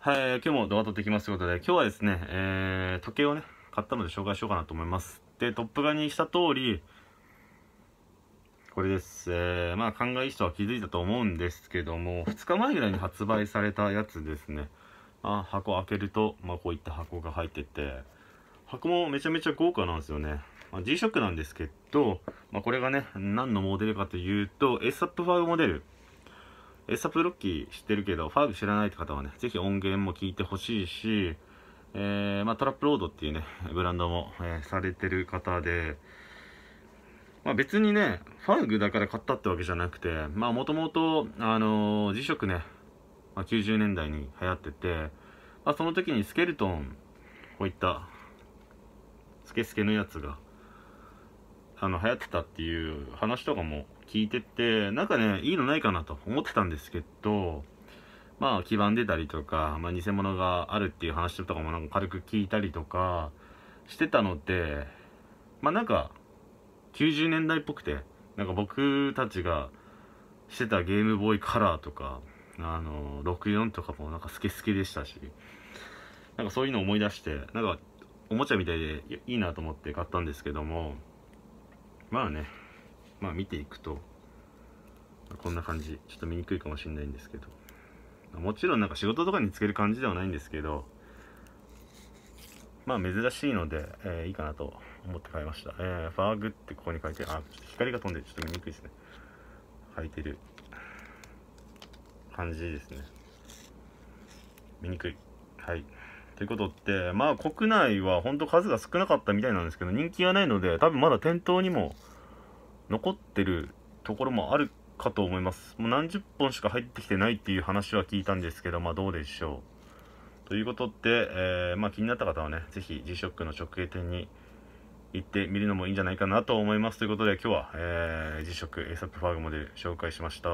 はい、今日も動画撮っていきますということで、今日はですね、えー、時計をね、買ったので紹介しようかなと思います。で、トップガにした通り、これです。えー、まあ、考えいい人は気づいたと思うんですけども、2日前ぐらいに発売されたやつですね。あ箱開けると、まあ、こういった箱が入ってて、箱もめちゃめちゃ豪華なんですよね。まあ、G-SHOCK なんですけど、まあ、これがね、何のモデルかというと、s a p 5モデル。エサプロッキー知ってるけど、ファーグ知らないって方はね、ぜひ音源も聞いてほしいし、えー、まあ、トラップロードっていうね、ブランドも、えー、されてる方で、まあ、別にね、ファーグだから買ったってわけじゃなくて、まあもともと、あのー、磁石ね、まあ、90年代に流行ってて、まあ、その時にスケルトン、こういった、スケスケのやつが、あの、流行ってたっていう話とかも聞いてて、なんかね、いいのないかなと思ってたんですけど、まあ、基盤出たりとか、まあ、偽物があるっていう話とかもなんか軽く聞いたりとかしてたので、まあなんか、90年代っぽくて、なんか僕たちがしてたゲームボーイカラーとか、あの、64とかもなんかスケスケでしたし、なんかそういうのを思い出して、なんかおもちゃみたいでいいなと思って買ったんですけども、まあね、まあ見ていくとこんな感じちょっと見にくいかもしれないんですけどもちろんなんか仕事とかにつける感じではないんですけどまあ珍しいので、えー、いいかなと思って買いました、えー、ファーグってここに書いてあ光が飛んでちょっと見にくいですね書いてる感じですね見にくいはいということでまあ国内は本当数が少なかったみたいなんですけど人気がないので多分まだ店頭にも残ってるところもあるかと思います。もう何十本しか入ってきてないっていう話は聞いたんですけど、まあどうでしょう。ということで、えー、まあ、気になった方はね、ぜひ G-SHOCK の直営店に行ってみるのもいいんじゃないかなと思います。ということで今日は、えー、G-SHOCK エサプファーグモデル紹介しました。